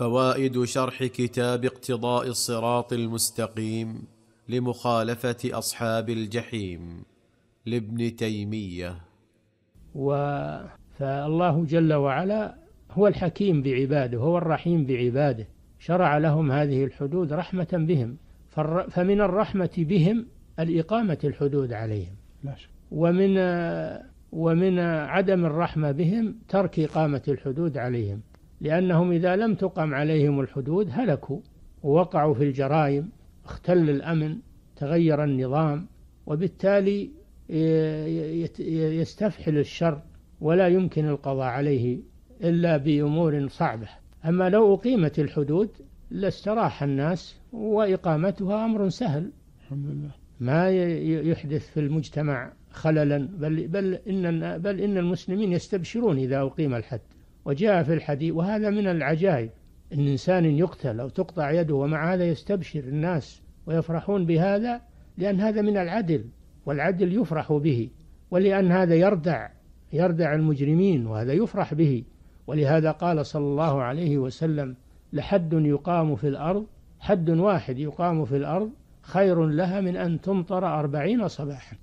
فوائد شرح كتاب اقتضاء الصراط المستقيم لمخالفه اصحاب الجحيم لابن تيميه و فالله جل وعلا هو الحكيم بعباده هو الرحيم بعباده شرع لهم هذه الحدود رحمه بهم فمن الرحمه بهم الاقامه الحدود عليهم ومن ومن عدم الرحمه بهم ترك اقامه الحدود عليهم لأنهم إذا لم تقم عليهم الحدود هلكوا ووقعوا في الجرائم اختل الأمن تغير النظام وبالتالي آه، يستفحل الشر ولا يمكن القضاء عليه إلا بأمور صعبة أما لو أقيمت الحدود لاستراح الناس وإقامتها أمر سهل الحمد لله ما يحدث في المجتمع خللا بل بل إن بل إن المسلمين يستبشرون إذا أقيم الحد وجاء في الحديث وهذا من العجائب إن إنسان يقتل أو تقطع يده ومع هذا يستبشر الناس ويفرحون بهذا لأن هذا من العدل والعدل يفرح به ولأن هذا يردع يردع المجرمين وهذا يفرح به ولهذا قال صلى الله عليه وسلم لحد يقام في الأرض حد واحد يقام في الأرض خير لها من أن تمطر أربعين صباحا